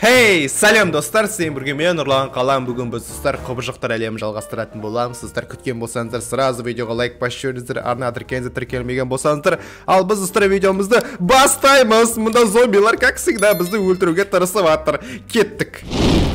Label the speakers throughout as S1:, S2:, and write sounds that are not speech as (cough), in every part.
S1: Хей, салем, сәлем достар, сен бүрге мен Нұрлан Қалам. Бүгін біз достар құбыжықтар әлемін жалғастыратын боламыз. Сіздер күткен болсаңыздар, сразу видеоға лайк басып жіберіңіздер. Арна тіркеліңіздер, тіркелмеген болсаңыздар. Ал біз достар видеомызды бастаймыз. Мұнда зомбилар, как всегда, бізді өлтіруге тырысып жатыр. Кеттік.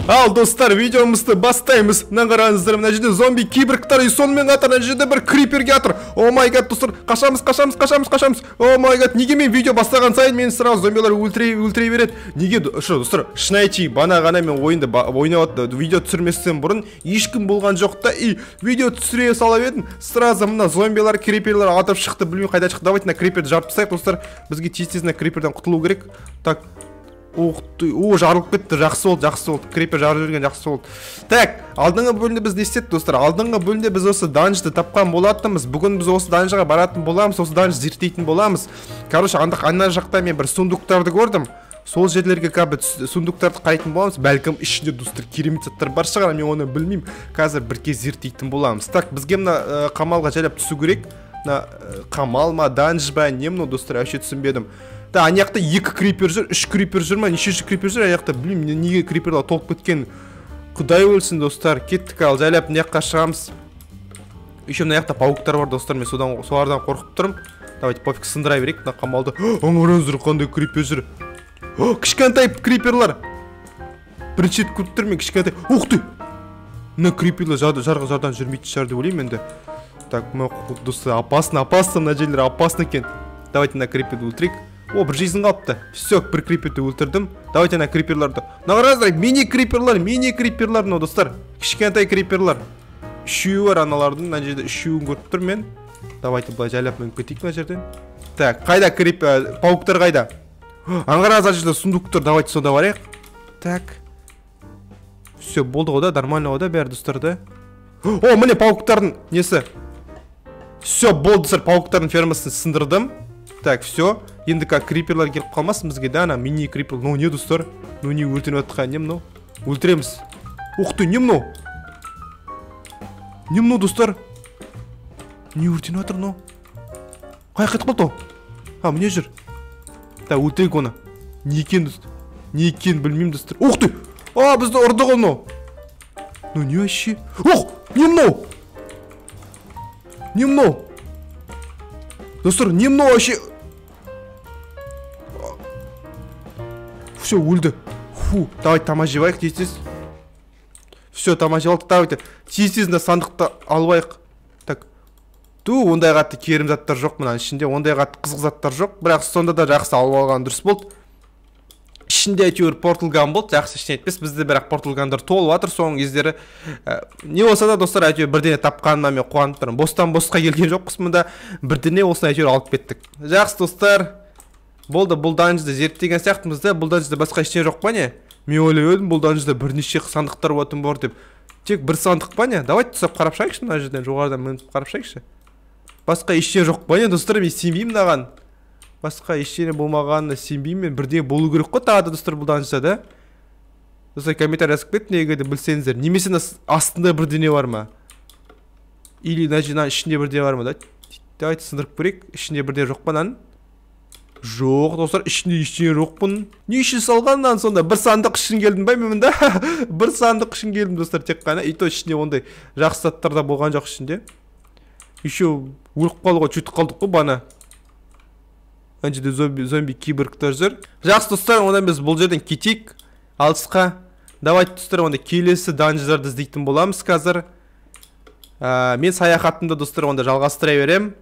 S1: Ал достар, видеомызды бастаймыз. Мына қараңыздар, мына жерде зомби киборгтар и сонымен қатар мына жерде бір криперге атыр. О май гад, достар, қашамыз, қашамыз, қашамыз, қашамыз. О май гад, неге мен видео бастаған сайын мені сразу зомбилар өлтіре өлтіре береді? Неге? достар, шын бана ғана мен ойынды ойнап видео түсірместен бұрын ешкім болған жоқ та и видео түсіре салып едім сразу мына зомбилар криперлер атып шықты білмеймін қайда шықты давайте мына криперді жарып тастайық достар бізге тез тез мына криперден құтылу керек так ух ты о жарылып кетті жақсы болды жақсы болды крипер жарып жіберген жақсы болды так алдыңғы бөлімде біз не істедік достар алдыңғы бөлімде біз осы данжды тапқан болатынбыз бүгін біз осы данжға баратын боламыз осы данжды зерттейтін боламыз короче ана жақта мен бір сундуктарды көрдім сол жерлерге как бы сундуктарды қарайтын боламыз бәлкім ішінде достар керемет заттар бар шығар мен оны білмеймін қазір бірге зерттейтін боламыз так бізге мына қамалға жайлап түсу керек мына қамал ма данж ба не мынау достар вообще түсінбедім та ана жақта екі крипер жүр үш крипер жүр ма нешеші крипер жүр ана жақта білмеймін неге криперлар толып кеткен құдай өлсін достар кеттік ал жайлап мына жаққа шығамыз еще мына жақта пауктар бар достар мен содан солардан қорқып тұрмын давайте пофиг сындыра берейік мына қамалды аңғара (gasps) қандай крипер жүр о кішкентай криперлар бірінші рет көріп тұрмын мен кішкентай ух ты мына криперлер жарғы жардан жүрмейтін шығар деп ойлаймын енді так мына опасно опасно мына жерлер опасно екен давайте мына криперді өлтірейік о бір жизнь қалыпты все бір криперді өлтірдім давайте ана криперларды мына қараңыздар мини криперлар мини криперлар мынау достар кішкентай криперлар үшеуі бар аналардың мына жерде үшеуін көріп тұрмын мен давайте былай жайлап мініп кетейік мына жерден так қайда крип пауктар қайда аңғара ана жерде тұр давайте сонда барайық так все болды ғой да нормально ғой да бәрі дұрыс да о міне пауктардың несі все болды достар пауктардың фермасын сындырдым так все енді как криперлар келіп қалмасын бізге да ана мини крипер мынау не достар мынау не өлтіріп жатқан не мынау өлтіреміз ух ты не мынау не мынау достар не өртеніп жатыр мынау қай кетіп қалды а міне жүр так өлтірейік оны не екен достар не екен білмеймін достар ух ты а бізді ұрды ғой мынау ну не вообще ух не мынау не мынау достар не мынау вообще все өлді фу давай тамақ жеп алайық тез тез все тамақ жеп алдық давайте тез тез мына сандықты алып ту ондай қатты керім заттар жоқ мынаның ішінде ондай қатты қызық заттар жоқ бірақ сонда да жақсы алып алған дұрыс болды ішінде әйтеуір ган болды жақсы ештеңе етпес бізде бірақ гандар толып жатыр соңғы кездері ә, не болса да достар әйтеуір бірдеңе тапқаныма мен қуанып тұрмын бостан босқа келген жоқпыз мында бірдеңе осыны әйтеуір алып кеттік жақсы достар болды бұл данжды зерттеген сияқтымыз да бұл данжда басқа ештеңе жоқ па не мен ойлап едім бұл данжда бірнеше сандықтар болатын бар деп тек бір сандық па не давайте түсіп қарап шығайықшы мына жерден жоғарыдан мініп қарап шығайықшы басқа ештеңе жоқ па енді достар мен сенбеймін мынаған басқа ештеңе болмағанына сенбеймін мен бірдеңе болу керек қой тағы да достар бұл бұлданша да достар комментарий жазып кетіңдер егер де білсеңіздер немесе мына астында бірдеңе бар ма или мына ішінде бірдеңе бар ма да давайте сындырып көрейік ішінде бірдеңе жоқ па мынаның жоқ достар ішінде ештеңе жоқ не үшін салған мынаны сонда бір сандық үшін келдім ба мен мұнда (laughs) бір сандық үшін келдім достар тек қана и то ішінде ондай жақсы заттар да болған жоқ ішінде еще өліп қалуға жетіп қалдық қой бана ана жерде зомби зомби киборгтар жүр жақсы достар онда біз бұл жерден кетейік алысқа давайте достар онда келесі данждарды іздейтін боламыз қазір мен саяхатымды достар онда жалғастыра беремін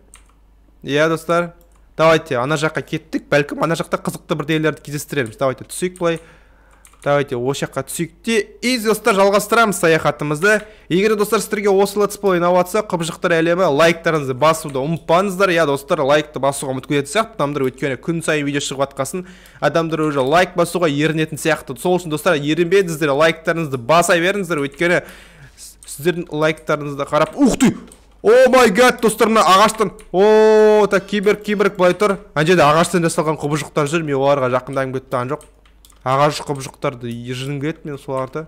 S1: иә достар давайте ана жаққа кеттік бәлкім ана жақта қызықты бірдеңелерді кездестірерміз давайте түсейік былай давайте осы жаққа түсейік те и достар жалғастырамыз саяхатымызды егер достар сіздерге осы летс ұнап жатса құбыжықтар әлемі лайктарыңызды басуды ұмытпаңыздар иә достар лайкты басуға ұмытып кететін сияқты адамдар өйткені күн сайын видео шығып жатқасын адамдар уже лайк басуға ерінетін сияқты сол үшін достар ерінбеңіздер лайктарыңызды баса беріңіздер өйткені сіздердің лайктарыңызды қарап ух ты о май гад достар мына ағаштан о так киберг киберг былай тұр ана жерде ағаштан жасалған құбыжықтар жүр мен оларға жақындағым келіп тұрған жоқ ағаш құбыжықтарды келеді мен соларды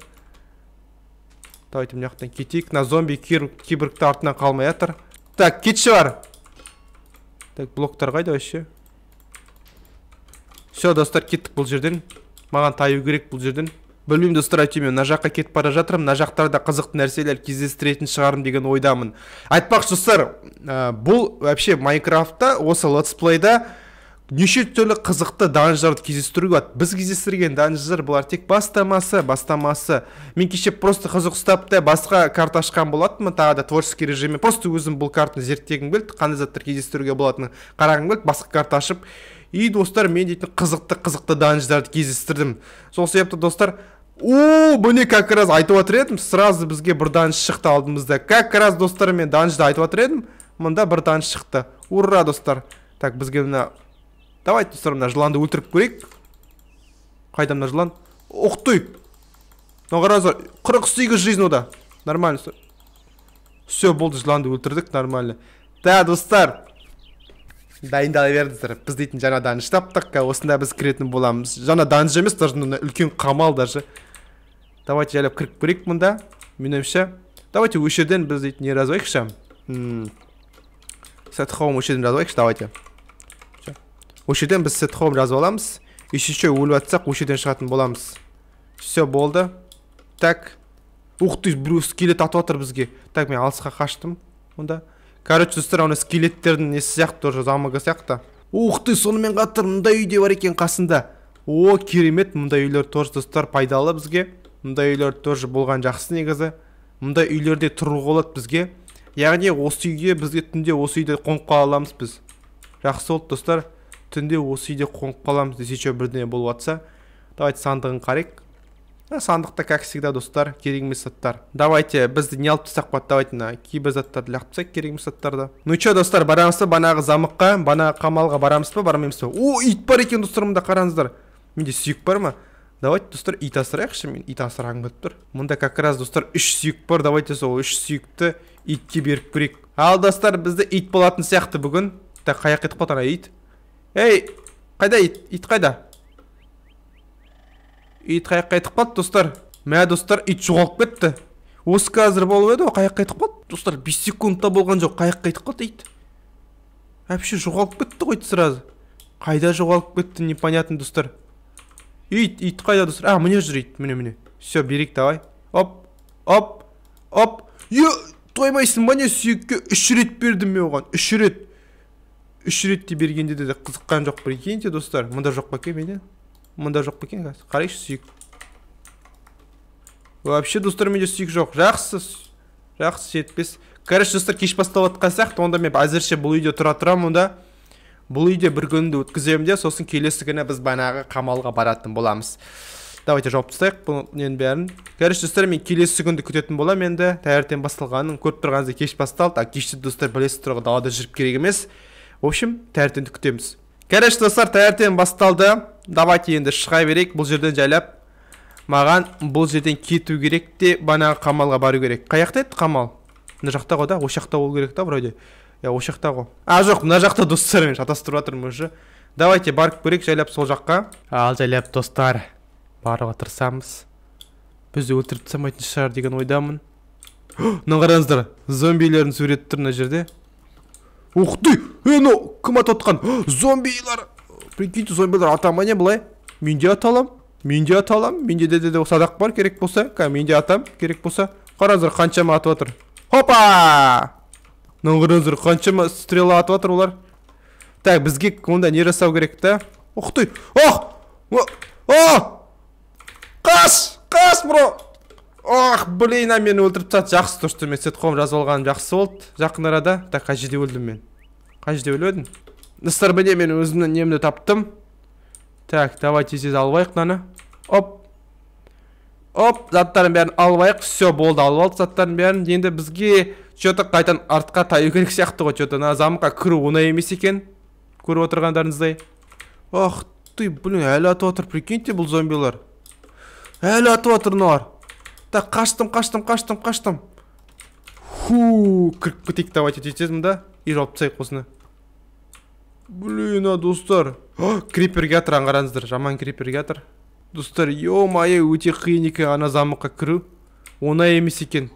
S1: давайте мына жақтан кетейік мына зомби киборгті артынан қалмай жатыр так кетші бар. так блоктар қайда вообще все достар кеттік бұл жерден маған таю керек бұл жерден білмеймін достар әйтеуір мына жаққа кетіп бара жатырмын мына жақтарда қызықты нәрселер кездестіретін шығармын деген ойдамын айтпақшы достар бұл вообще майнкрафтта осы летсплейда неше түрлі қызықты данышаларды кездестіруге болады біз кездестірген данждар бұлар тек бастамасы бастамасы мен кеше просто қызық ұстап та басқа карта ашқан болатынмын тағы да творческий режиммен просто өзім бұл картаны зерттегім келді қандай заттар кездестіруге болатынын қарағым келді басқа карта ашып и достар мен дейтін қызықты қызықты данждарды кездестірдім сол себепті достар о міне как раз айтып жатыр едім сразу бізге бір данж шықты алдымызда как раз достар мен данжды айтып жатыр едім мында бір данж шықты ура достар так бізге мына Давайте достар мына жыланды өлтіріп көрейік қайда мына жылан ух ты мынау қараңыздар қырық сегіз жизнь ода нормально все болды жыланды өлтірдік нормально да достар дайындала беріңіздер біз дейтін жаңа данж таптық ә, осында біз кіретін боламыз жаңа данж емес даже үлкен қамал даже давайте жайлап кіріп көрейік мында менің ойымша давайте осы жерден біз дейтін не жазып алайықшы осы жерден жазып давайте осы жерден біз хоум жазып аламыз үшінші өліп жатсақ осы жерден шығатын боламыз все болды так ух ты біреу скелет атып жатыр бізге так мен алысқа қаштым онда короче достар оны скелеттердің несі сияқты тоже замогы сияқты ух ты сонымен қатар мындай үй де бар екен қасында о керемет мындай үйлер тоже достар пайдалы бізге мындай үйлер тоже болған жақсы негізі мындай үйлерде тұруға болады бізге яғни осы үйге бізге түнде осы үйде қонып қала аламыз біз жақсы болды достар түнде осы үйде қонып қаламыз если еще бірдеңе болып жатса давайте сандығын қарайық ә, сандықта как всегда достар керек емес заттар давайте бізді не алып тастап қояды давайте мына кейбір заттарды лақтып тастайық керек емес заттарды ну че достар барамыз ба банағы замыққа бана қамалға барамыз ба бармаймыз ба о ит бар екен достар мында қараңыздар менде сүйек бар ма давайте достар ит асырайықшы мен ит асырғым келіп тұр мында как раз достар үш сүйек бар давайте сол үш сүйекті итке беріп көрейік ал достар бізді ит болатын сияқты бүгін так жаққа кетіп қалды ана ит ей қайда ит ит қайда ит қаяққа кетіп қалды достар мә достар ит жоғалып кетті осы қазір болып еді ғой қайтып қалды достар 5 секундта болған жоқ қайық кетіп қалды ит Әпші жоғалып кетті ғой ит сразу қайда жоғалып кетті непонятно достар ит ит қайда достар а міне жүр ит міне міне все берек, давай оп оп оп е тоймайсың ба не сүйекке үш рет бердім мен оған үш рет үш ретте бергенде де қызыққан жоқ па екен достар мында жоқ па екен менде мында жоқ па екен қарайықшы сүйек вообще достар менде сүйек жоқ жақсы жақсы жетпес короче достар кеш басталып жатқан сияқты онда мен әзірше бұл үйде тұра тұрамын онда бұл үйде бір күнді өткіземін де сосын келесі күні біз банағы қамалға баратын боламыз давайте жауып тастайық бұл ненің бәрін короче достар мен келесі күнді күтетін боламын енді таңертең басталғанын көріп тұрғаныңыздай кеш басталды а кеште достар білесіздер ғой далада жүріп керек емес в общем таңертеңді күтеміз короче достар таңертең басталды давайте енді шыға берейік бұл жерден жайлап маған бұл жерден кету керек те бағанағы қамалға бару керек қай жақта еді қамал мына жақта ғой да осы жақта болу керек та вроде иә осы жақта ғой а жоқ мына жақта достар мен шатастырып жатырмын уже давайте барып көрейік жайлап сол жаққа ал жайлап достар баруға тырысамыз бізді өлтіріп тастамайтын шығар деген ойдамын мына қараңыздар зомбилердің суреті тұр мына жерде Ух ты! Э, ну, кім ататқан? Зомбилар! Прикиньте, зомбилар атама не былай? Мен де аталам. Мен де аталам. Менде де, садақ бар керек болса. Қа, мен де атам керек болса. Қараңыздар қаншама атып жатыр. Хопа! Мынау қараңыздар қаншама стрела атып жатыр олар. Так, бізге онда не жасау керек та? Ух ты! Ох! Қаш! Қаш, бро! ох блин а мені өлтіріп тастады жақсы то что мен сетхом жазып алғаным жақсы болды жақын арада так қай жерде өлдім мен қай жерде өліп достар міне мен өзімнің немді таптым так давай тез тез алып алайық мынаны оп оп заттарын бәрін алып алайық все болды алып алдық заттардың бәрін енді бізге че то қайтадан артқа таю керек сияқты ғой че то мына замокқа кіру оңай емес екен көріп отырғандарыңыздай ох ты блин әлі атып отыр прикиньте бұл зомбилар әлі атып жатыр мыналар так қаштым қаштым қаштым қаштым ху кіріп кетейік давайте тез да и жауып тастайық осыны блин а достар крипер келатыр қараңыздар жаман крипер кеатыр. достар емае өте қиын екен ана замыққа кіру оңай емес екен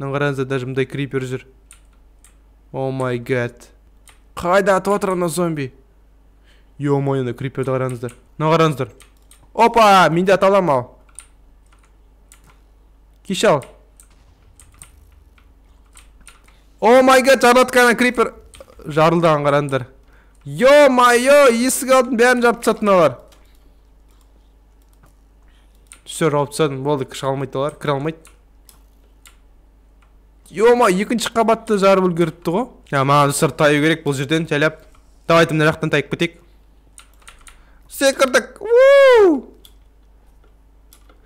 S1: мына қараңыздар даже мындай крипер жүр о май гад қайда атып жатыр ана зомби е ана криперді қараңыздар мына қараңыздар опа менде ата аламын ал о май гад жараткана крипер аңғарандыр қараңдар май йо есік алдын бәрін жарып тастатын олар все жауып тастадым болды шыға алмайды олар кіре алмайды йо май екінші қабатты жарып үлгеріпті ғой Я, маған сырт таю керек бұл жерден жайлап давайте мына жақтан тайып кетейік секірдік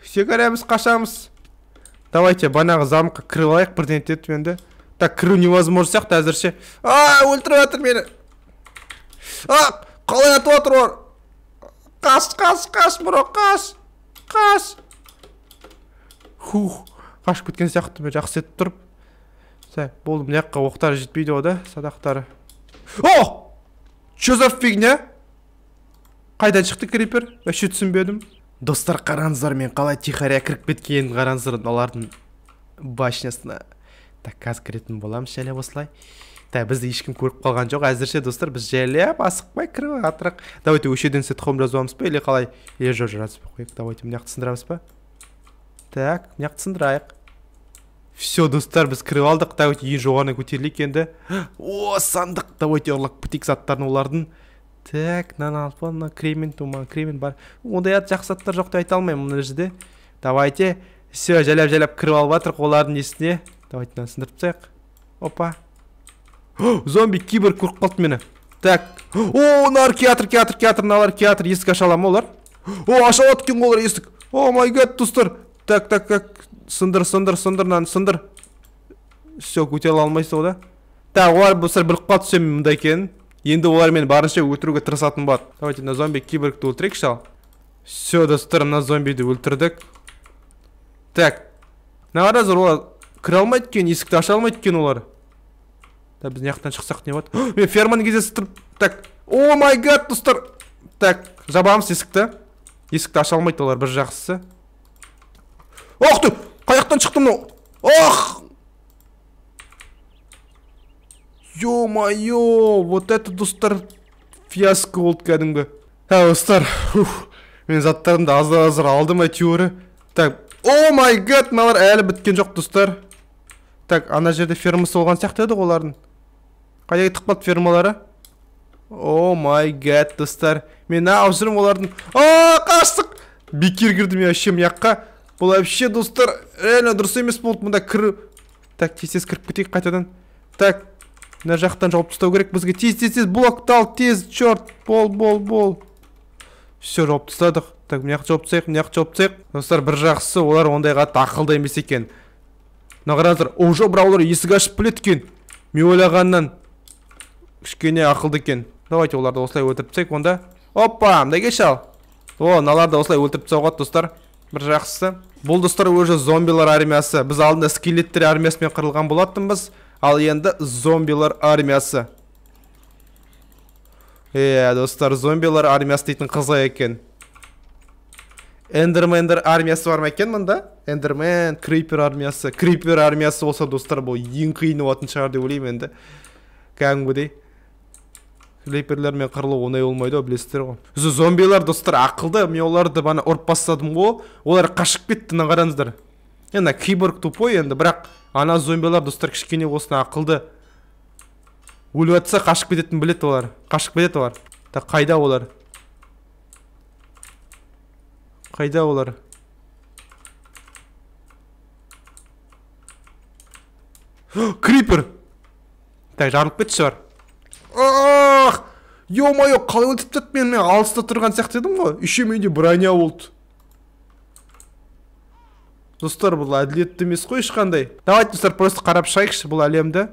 S1: секіреміз қашамыз давайте банағы замокқа кіріп алайық бірдеңе етіп енді так кіру невозможно сияқты әзірше а өлтіріп жатыр мені а қалай атып жатыр олар қаш қаш қаш бро қаш қаш хух қашып кеткен сияқты мен жақсы етіп тұрып сәй болды мына жаққа оқтары жетпейді ғой да садақтары о че за фигня қайдан шықты крипер вообще түсінбедім достар қараңыздар мен қалай тихаря кіріп кеткенін қараңыздар олардың башнясына так қазір кіретін боламыз жайлап осылай так бізді ешкім көріп қалған жоқ әзірше достар біз жайлап асықпай кіріп жатырық давайте осы өшеден сетхом жазамыз ба или қалай е жоқ жазып қояйық давайте мына жақты сындырамыз ба так мына жақты сындырайық все достар біз кіріп алдық давайте ең жоғарына көтерілейік енді о сандық давайте ұрлап кетейік заттарын олардың так мынаны алып қой мына кремен туман кремень бар ондай жақсы заттар жоқ деп айта алмаймын мына жерде давайте все жайлап жайлап кіріп алып жатырық олардың несіне давайте мынаны сындырып тастайық опа зомби киборг көріп қалды мені так о мыналар келеатыр келеатыр келеатыр мыналар келеатыр есік аша ала ма олар о аша алады екен олар есік о май гад достар так так так сындыр сындыр сындыр мынаны сындыр все көтере алмайсың да так олар бұл сәл біліп қалды все мында екенін енді олар мен барынша өлтіруге тырысатын болады давайте мына зомби киборгті өлтірейікші ал все достар мына зомбиді өлтірдік так мына қараңыздар олар кіре алмайды екен есікті аша алмайды екен олар да біз мына жақтан шықсақ не болады мен ферманы кездестіріп так о май гад достар так жабамыз есікті есікті аша алмайды олар бір жақсысы ох ты қай жақтан шықты мынау ох ё-моё вот это достар фиаско болды кәдімгі ә э, достар мен заттарымды азыр азыр алдым әйтеуір так о май гад мыналар әлі біткен жоқ достар так ана жерде фермасы болған сияқты еді ғой олардың қайда кетіп қалды фермалары о май гад достар мен неғып жүрмін олардың о қаштық бекер кірдім мен вообще мына жаққа бұл вообще достар реально дұрыс емес болды мұнда кіру так тез тез кіріп кетейік қайтадан так мына жақтан жауып тастау керек бізге тез тез тез блокты ал тез черт бол бол бол все жауып тастадық так мына жақты жауып тастайық мына жақты жауып тастайық достар бір жақсысы олар ондай қатты ақылды емес екен мына қараңыздар уже браулер есік ашып біледі екен мен ойлағаннан кішкене ақылды екен давайте оларды осылай өлтіріп тастайық онда опа мында келші ал о мыналарды осылай өлтіріп тастауға болады достар бір жақсысы бұл достар уже зомбилар армиясы біз алдында скелеттер армиясымен қырылған болатынбыз ал енді зомбилар армиясы Е, достар зомбилар армиясы дейтін қызық екен эндермендер армиясы бар ма екен мында эндермен крипер армиясы крипер армиясы болса достар бұл ең қиын болатын шығар деп ойлаймын енді кәдімгідей мен қырлы оңай болмайды ғой білесіздер ғой зомбилар достар ақылды мен оларды бана ұрып бастадым ғой олар қашып кетті мына қараңыздар енді киборг тупой енді бірақ ана зомбилар достар кішкене осыны ақылды өліп жатса қашып кететінін біледі олар қашып кетеді олар так қайда олар қайда олар крипер так жарылып кетші бар ах е мое қалай өлтіріп жатты мен мен алыста тұрған сияқты едім ғой еще менде броня болды достар бұл әділетті емес қой ешқандай давайте достар просто қарап шығайықшы бұл әлемді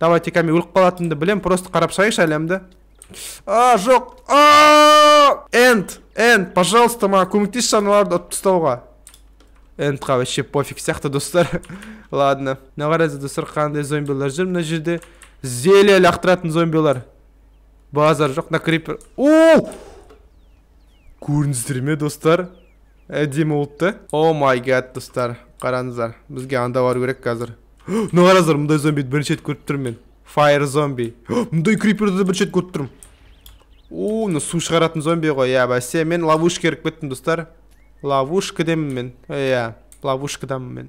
S1: давайте кәме өліп қалатынымды білем просто қарап шығайықшы әлемді а жоқ энд энд пожалуйста маған көмектесші аналарды ұтып тастауға эндқа вообще пофиг сияқты достар (laughs) ладно мына қараңыздар достар қандай зомбилар жүр мына жерде зелье лақтыратын зомбилар базар жоқ мына крипер о көрдіңіздер ме достар әдемі о май гад достар қараңыздар бізге анда бару керек қазір мына (gasps) қараңыздар мындай зомбиді бірінші рет көріп тұрмын мен Файр зомби мындай криперді де бірінші рет көріп тұрмын о мына су шығаратын зомби ғой иә бәсе мен ловушка еріп кеттім достар ловушкадемін мен э, иә ловушкадамын мен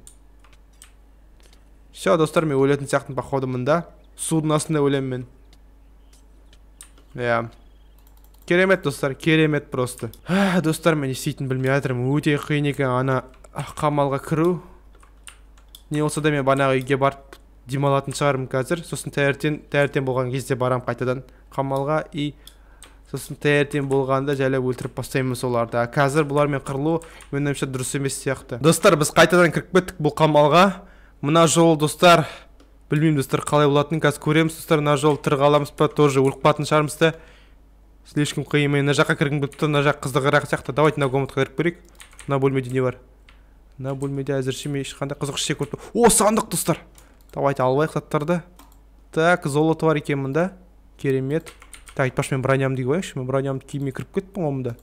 S1: все достар мен өлетін сияқтымын походу мында судың астында өлемін иә керемет достар керемет просто достар мен не істейтінін білмей жатырмын өте қиын екен ана қамалға кіру не болса да мен бағанағы үйге барып демалатын шығармын қазір сосын таңертең таңертең болған кезде барам қайтадан қамалға и сосын таңертең болғанда жайлап өлтіріп бастаймыз оларды а қазір бұлармен қырылу менің ойымша дұрыс емес сияқты достар біз қайтадан кіріп кеттік бұл қамалға мына жол достар білмеймін достар қалай болатынын қазір көреміз достар мына жол тірі қаламыз ба тоже өліп қалатын шығармыз да слишком қиын мен мына жаққа кіргім келіп тұр мына жақ қызығырақ сияқты давайте мына комнатқа кіріп көрейік мына бөлмеде не бар мына бөлмеде әзірше мен ешқандай қызық ештеңе көріп о сандық достар давайте алып алайық заттарды так золото бар екен мында керемет так айтпақшы мен бронямды киіп алайықшы мен бронямды киімей кіріп кеттім ғой мында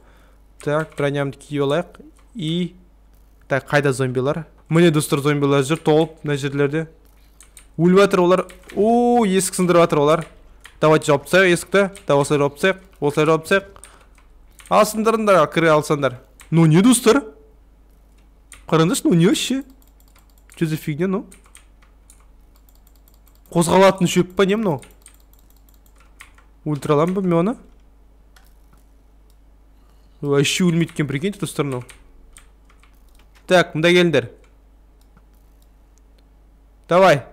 S1: так бронямды киіп алайық и так қайда зомбилар міне достар зомбилар жүр толып мына жерлерде өліп жатыр олар о есік сындырып жатыр олар давайте жауып тастайық есікті давай осылай жауып тастайық осылай жауып тастайық алсындарыңдар кіре алсаңдар ну не достар қараңдаршы ну не вообще че за фигня ну қозғалатын шөп па не мынау өлтіре аламын ба мен оны вообще өлмейді екен прикиньте достар мынау так мында келіңдер давай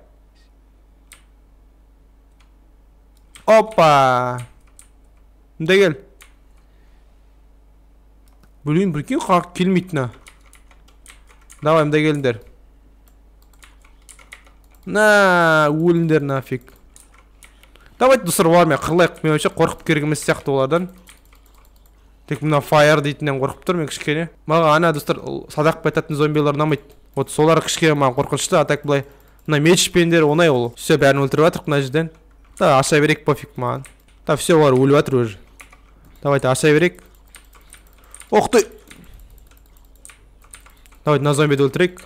S1: опа мында кел блин прикинь как келмейді мына давай мында келіңдер на өліңдер нафиг давайте достар олармен қырылайық мен вообще қорқып керек емес сияқты олардан тек мына фаер дейтіннен қорқып тұрмын мен кішкене маған ана достар садақ айтатын зомбилар ұнамайды вот солар кішкене маған қорқынышты а так былай мына мечпендер оңай ол все бәрін өлтіріп жатырмық мына жерден да аша берейік пофиг маған да все олар өліп жатыр уже давайте аша берейік Оқты! давайте на зомбиді өлтірейік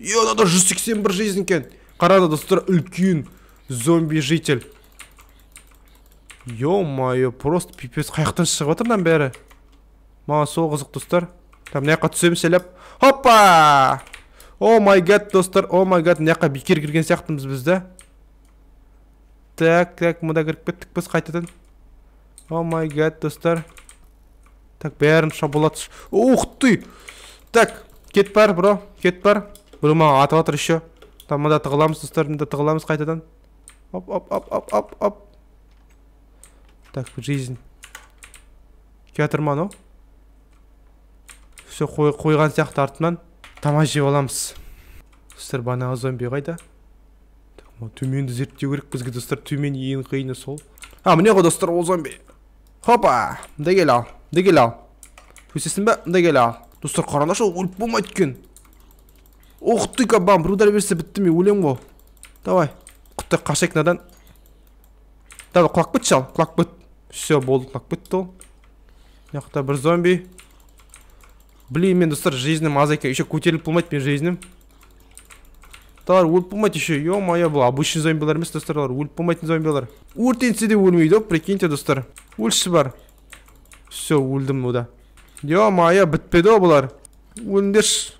S1: Йо, мынада 181 сексен бір жизнь екен қараңдар достар үлкен зомби житель Йо майо, просто пипец қайықтан шығып жатыр бәрі маған сол қызық достар Там, мына жаққа түсемін сәлеп хоппа о май гад достар о май гад мына жаққа бекер кірген сияқтымыз біз так так мында кіріп кеттік біз қайтадан о май гад достар так бәрін шаболат ух ты так кет бар бро кет бар біреу маған атып жатыр еще там мында тығыламыз достар мында тығыламыз қайтадан оп оп оп оп оп оп так жизнь келе ма анау все қойған сияқты артынан тамақ жеп аламыз достар банағы зомби қайда төменді зерттеу керек бізге достар төмен ең қиыны сол а міне ғой достар ол зомби хопа кел ал кел ал өсесің ба кел ал достар қараңдаршы өліп болмайды екен ух ты кабам бір удар берсе бітті мен өлемін ғой давай құтты қашайық мынадан давай құлап кетші ал құлап кет все болды құлап кетті ол мына жақта бір зомби блин мен достар жизнім аз екен еще көтеріліп болмайды менің жизнім Талар өліп болмайды еще е мое бұл обычный зомбилар емес достар олар өліп болмайтын зомбилар өртенсе де өлмейді ғой прикиньте достар өлші бар все өлдім ода Йо, мая бітпеді ғой бұлар өліңдерші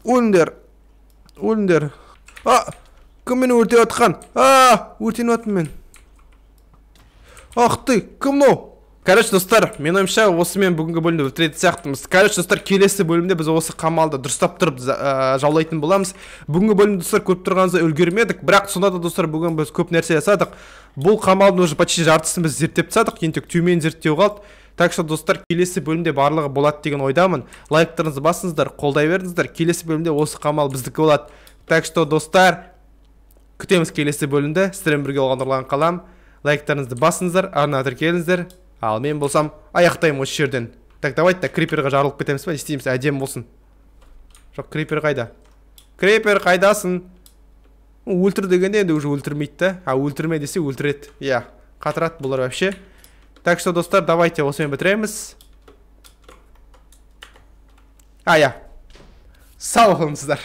S1: Өліндер. өліңдер а кім мені өртеп жатқан а өртеніп жатырмын мен ах кім мынау короче достар менің ойымша осымен бүгінгі бөлімді бітіретін сияқтымыз короче достар келесі бөлімде біз осы қамалды дұрыстап тұрып ә, жаулайтын боламыз бүгінгі бөлімді достар көріп тұрғаныңыздай үлгермедік бірақ сонда да достар бүгін біз көп нәрсе жасадық бұл қамалдың уже почти жартысын біз зерттеп тастадық енді тек төмен зерттеу қалды так что достар келесі бөлімде барлығы болады деген ойдамын лайктарыңызды басыңыздар қолдай беріңіздер келесі бөлімде осы қамал біздікі болады так что достар күтеміз келесі бөлімді сіздермен бірге болған нұрлан қалам лайктарыңызды басыңыздар арнаға тіркеліңіздер ал мен болсам аяқтаймын осы жерден так давайте так криперға жарылып кетеміз ба не істейміз әдемі болсын жоқ крипер қайда крипер қайдасың өлтір дегенде енді уже өлтірмейді да а өлтірме десе өлтіреді иә yeah. қатырады бұлар вообще так что достар давайте осымен бітіреміз а иә сау болыңыздар